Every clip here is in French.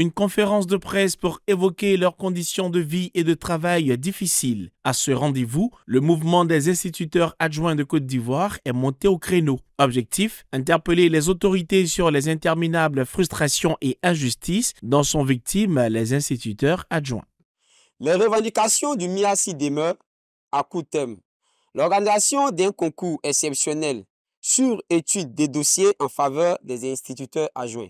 Une conférence de presse pour évoquer leurs conditions de vie et de travail difficiles. À ce rendez-vous, le mouvement des instituteurs adjoints de Côte d'Ivoire est monté au créneau. Objectif interpeller les autorités sur les interminables frustrations et injustices dont sont victimes les instituteurs adjoints. Les revendications du MIACI demeurent à court L'organisation d'un concours exceptionnel sur étude des dossiers en faveur des instituteurs adjoints.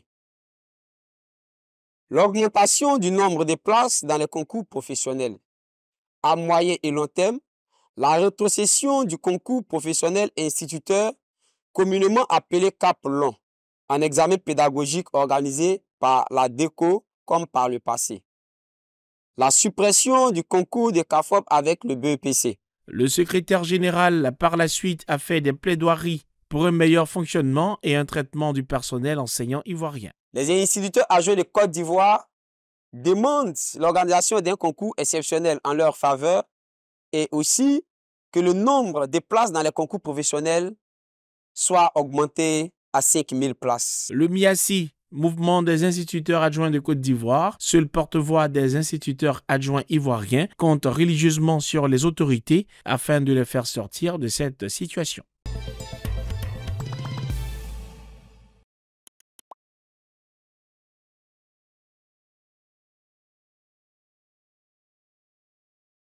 L'augmentation du nombre de places dans les concours professionnels à moyen et long terme, la rétrocession du concours professionnel instituteur, communément appelé CAP long, un examen pédagogique organisé par la DECO comme par le passé. La suppression du concours de CAFOP avec le BEPC. Le secrétaire général, par la suite, a fait des plaidoiries pour un meilleur fonctionnement et un traitement du personnel enseignant ivoirien. Les instituteurs adjoints de Côte d'Ivoire demandent l'organisation d'un concours exceptionnel en leur faveur et aussi que le nombre de places dans les concours professionnels soit augmenté à 5000 places. Le MIASI, Mouvement des instituteurs adjoints de Côte d'Ivoire, seul porte-voix des instituteurs adjoints ivoiriens, compte religieusement sur les autorités afin de les faire sortir de cette situation.